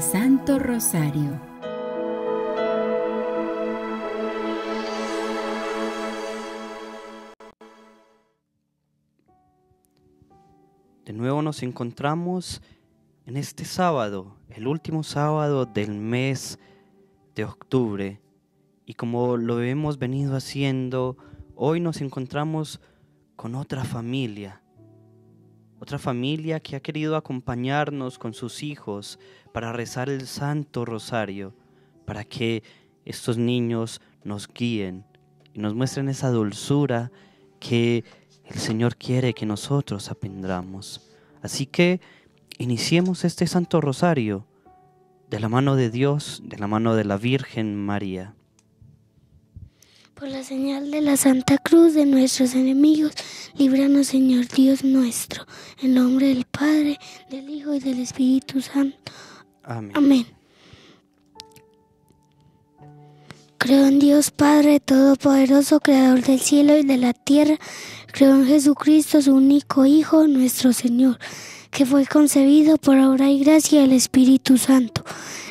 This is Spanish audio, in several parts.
Santo Rosario. De nuevo nos encontramos en este sábado, el último sábado del mes de octubre. Y como lo hemos venido haciendo, hoy nos encontramos con otra familia otra familia que ha querido acompañarnos con sus hijos para rezar el Santo Rosario, para que estos niños nos guíen y nos muestren esa dulzura que el Señor quiere que nosotros aprendamos. Así que iniciemos este Santo Rosario de la mano de Dios, de la mano de la Virgen María. Por la señal de la Santa Cruz de nuestros enemigos, líbranos Señor Dios nuestro, en nombre del Padre, del Hijo y del Espíritu Santo. Amén. Creo en Dios Padre Todopoderoso, Creador del cielo y de la tierra. Creo en Jesucristo, su único Hijo, nuestro Señor, que fue concebido por obra y gracia del Espíritu Santo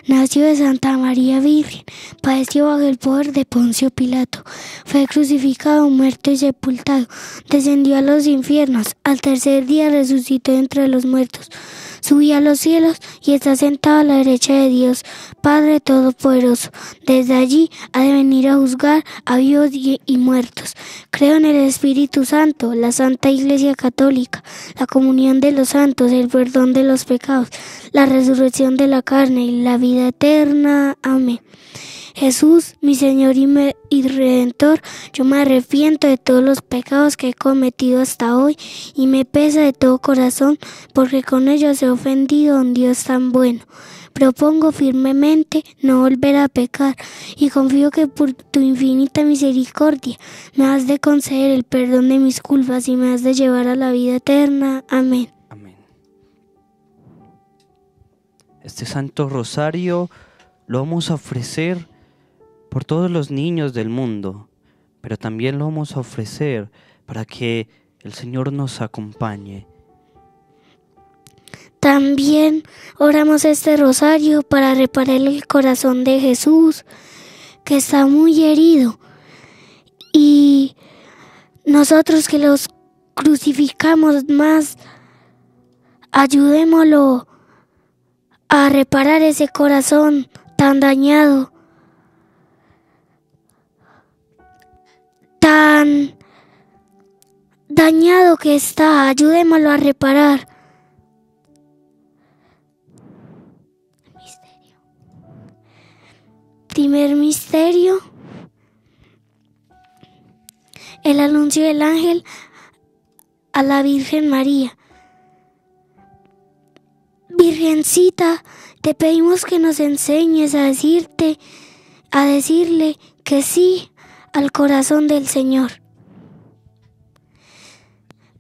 Nació de Santa María Virgen, padeció bajo el poder de Poncio Pilato, fue crucificado, muerto y sepultado, descendió a los infiernos, al tercer día resucitó entre los muertos, subió a los cielos y está sentado a la derecha de Dios, Padre Todopoderoso. Desde allí ha de venir a juzgar a vivos y, y muertos. Creo en el Espíritu Santo, la Santa Iglesia Católica, la comunión de los santos, el perdón de los pecados, la resurrección de la carne y la vida eterna. Amén. Jesús, mi Señor y, y, Redentor, yo me arrepiento de todos los pecados que he cometido hasta hoy y me pesa de todo corazón porque con ellos he ofendido a un Dios tan bueno. Propongo firmemente no volver a pecar y confío que por tu infinita misericordia me has de conceder el perdón de mis culpas y me has de llevar a la vida eterna. Amén. Este Santo Rosario lo vamos a ofrecer por todos los niños del mundo, pero también lo vamos a ofrecer para que el Señor nos acompañe. También oramos este rosario para reparar el corazón de Jesús, que está muy herido. Y nosotros que los crucificamos más, ayudémoslo a reparar ese corazón tan dañado, tan dañado que está. Ayúdemelo a reparar. Misterio. Primer misterio. El anuncio del ángel a la Virgen María. Virgencita, te pedimos que nos enseñes a decirte, a decirle que sí al corazón del Señor.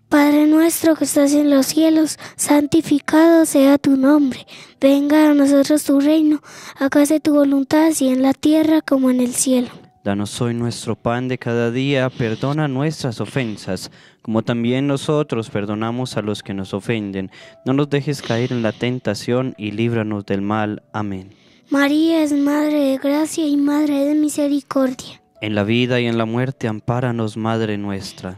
Padre nuestro que estás en los cielos, santificado sea tu nombre, venga a nosotros tu reino, hágase tu voluntad así en la tierra como en el cielo. Danos hoy nuestro pan de cada día, perdona nuestras ofensas, como también nosotros perdonamos a los que nos ofenden. No nos dejes caer en la tentación y líbranos del mal. Amén. María es Madre de Gracia y Madre de Misericordia. En la vida y en la muerte, ampáranos, Madre nuestra.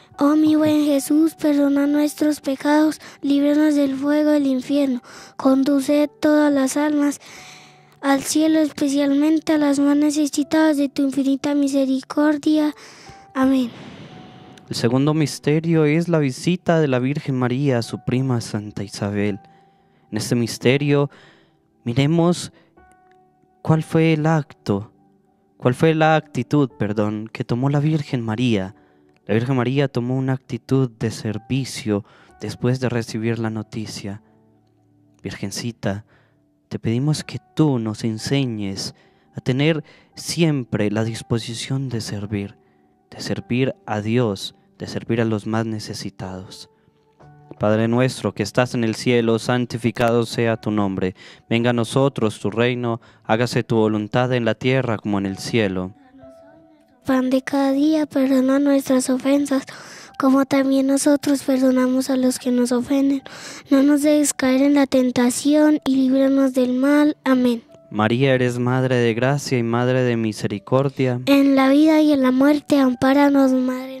Oh mi buen Jesús, perdona nuestros pecados, líbranos del fuego del infierno, conduce todas las almas al cielo, especialmente a las más necesitadas de tu infinita misericordia. Amén. El segundo misterio es la visita de la Virgen María a su prima Santa Isabel. En este misterio miremos cuál fue el acto, cuál fue la actitud, perdón, que tomó la Virgen María la Virgen María tomó una actitud de servicio después de recibir la noticia. Virgencita, te pedimos que tú nos enseñes a tener siempre la disposición de servir, de servir a Dios, de servir a los más necesitados. Padre nuestro que estás en el cielo, santificado sea tu nombre. Venga a nosotros tu reino, hágase tu voluntad en la tierra como en el cielo pan de cada día, perdona nuestras ofensas, como también nosotros perdonamos a los que nos ofenden. No nos dejes caer en la tentación y líbranos del mal. Amén. María, eres Madre de Gracia y Madre de Misericordia. En la vida y en la muerte, ampáranos, Madre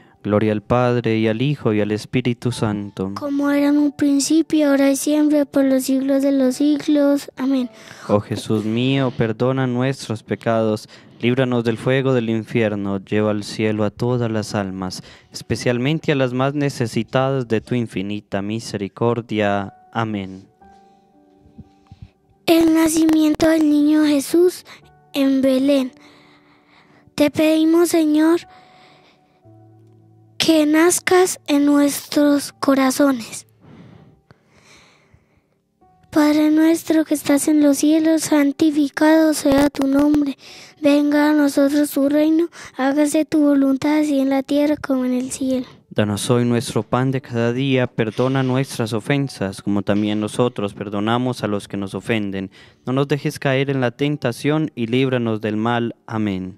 Gloria al Padre y al Hijo y al Espíritu Santo. Como era en un principio, ahora y siempre, por los siglos de los siglos. Amén. Oh Jesús mío, perdona nuestros pecados, líbranos del fuego del infierno, lleva al cielo a todas las almas, especialmente a las más necesitadas de tu infinita misericordia. Amén. El nacimiento del niño Jesús en Belén. Te pedimos, Señor, que nazcas en nuestros corazones. Padre nuestro que estás en los cielos, santificado sea tu nombre. Venga a nosotros tu reino, hágase tu voluntad así en la tierra como en el cielo. Danos hoy nuestro pan de cada día, perdona nuestras ofensas, como también nosotros perdonamos a los que nos ofenden. No nos dejes caer en la tentación y líbranos del mal. Amén.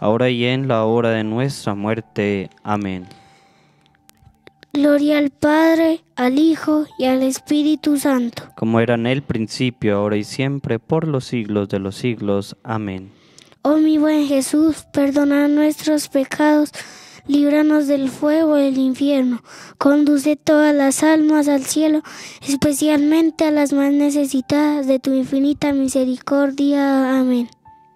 ahora y en la hora de nuestra muerte. Amén. Gloria al Padre, al Hijo y al Espíritu Santo. Como era en el principio, ahora y siempre, por los siglos de los siglos. Amén. Oh mi buen Jesús, perdona nuestros pecados, líbranos del fuego del infierno, conduce todas las almas al cielo, especialmente a las más necesitadas de tu infinita misericordia. Amén.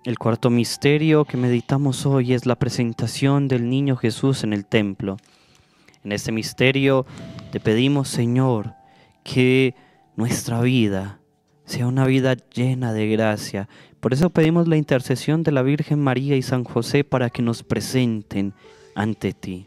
El cuarto misterio que meditamos hoy es la presentación del niño Jesús en el templo. En este misterio te pedimos, Señor, que nuestra vida sea una vida llena de gracia. Por eso pedimos la intercesión de la Virgen María y San José para que nos presenten ante ti.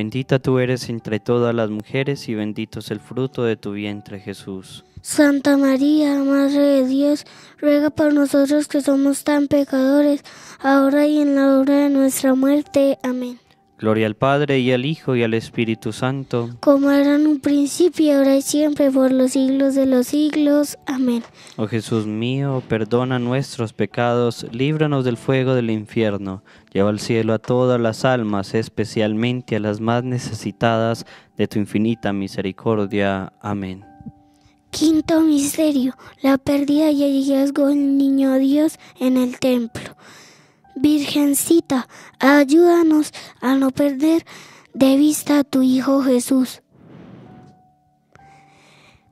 Bendita tú eres entre todas las mujeres y bendito es el fruto de tu vientre Jesús. Santa María, Madre de Dios, ruega por nosotros que somos tan pecadores, ahora y en la hora de nuestra muerte. Amén. Gloria al Padre y al Hijo y al Espíritu Santo. Como era en un principio, ahora y siempre, por los siglos de los siglos. Amén. Oh Jesús mío, perdona nuestros pecados, líbranos del fuego del infierno, lleva al cielo a todas las almas, especialmente a las más necesitadas de tu infinita misericordia. Amén. Quinto misterio, la pérdida y el hallazgo del niño Dios en el templo. Virgencita, ayúdanos a no perder de vista a tu Hijo Jesús.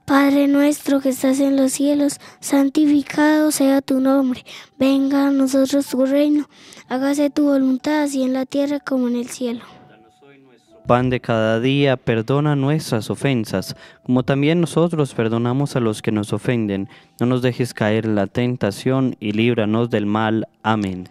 Padre nuestro que estás en los cielos, santificado sea tu nombre, venga a nosotros tu reino, hágase tu voluntad así en la tierra como en el cielo. Pan de cada día, perdona nuestras ofensas, como también nosotros perdonamos a los que nos ofenden. No nos dejes caer en la tentación y líbranos del mal. Amén.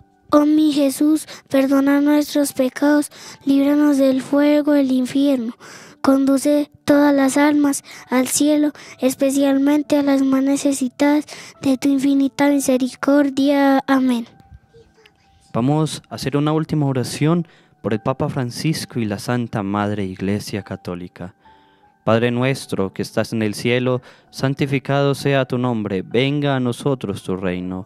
Oh mi Jesús, perdona nuestros pecados, líbranos del fuego del infierno. Conduce todas las almas al cielo, especialmente a las más necesitadas de tu infinita misericordia. Amén. Vamos a hacer una última oración por el Papa Francisco y la Santa Madre Iglesia Católica. Padre nuestro que estás en el cielo, santificado sea tu nombre, venga a nosotros tu reino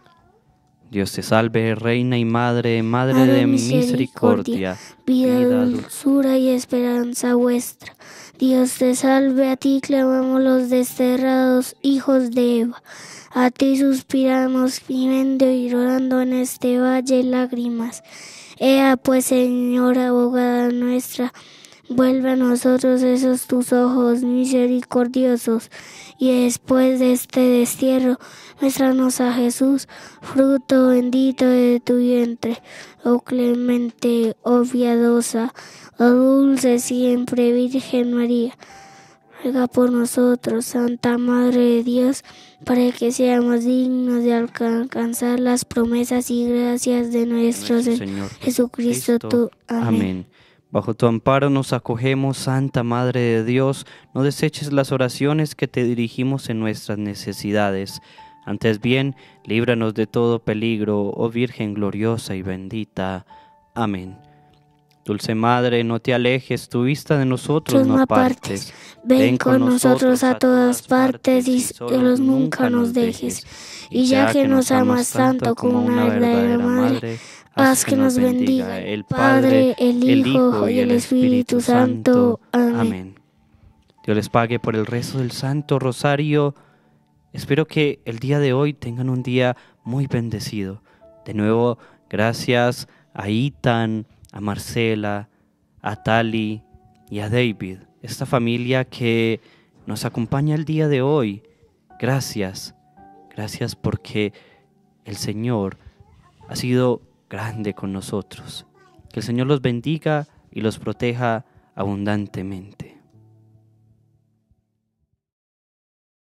Dios te salve, Reina y Madre, Madre, de misericordia, vida, dulzura y esperanza vuestra. Dios te salve, a ti clamamos los desterrados hijos de Eva. A ti suspiramos, gimiendo y llorando en este valle lágrimas. Ea pues, Señora abogada nuestra, Vuelve a nosotros esos tus ojos misericordiosos, y después de este destierro, muéstranos a Jesús, fruto bendito de tu vientre, oh clemente, oh piadosa, oh dulce siempre Virgen María. Ruega por nosotros, Santa Madre de Dios, para que seamos dignos de alcanzar las promesas y gracias de nuestro Señor Jesucristo. tu. Amén. Bajo tu amparo nos acogemos, Santa Madre de Dios, no deseches las oraciones que te dirigimos en nuestras necesidades. Antes bien, líbranos de todo peligro, oh Virgen gloriosa y bendita. Amén. Dulce Madre, no te alejes, tu vista de nosotros no apartes. Ven con nosotros a todas partes y nunca nos dejes. Y ya que nos amas tanto como una verdadera madre, Haz que nos bendiga el Padre, el Hijo y el Espíritu Santo. Amén. Dios les pague por el rezo del Santo Rosario. Espero que el día de hoy tengan un día muy bendecido. De nuevo, gracias a Itan, a Marcela, a Tali y a David, esta familia que nos acompaña el día de hoy. Gracias, gracias porque el Señor ha sido grande con nosotros. Que el Señor los bendiga y los proteja abundantemente.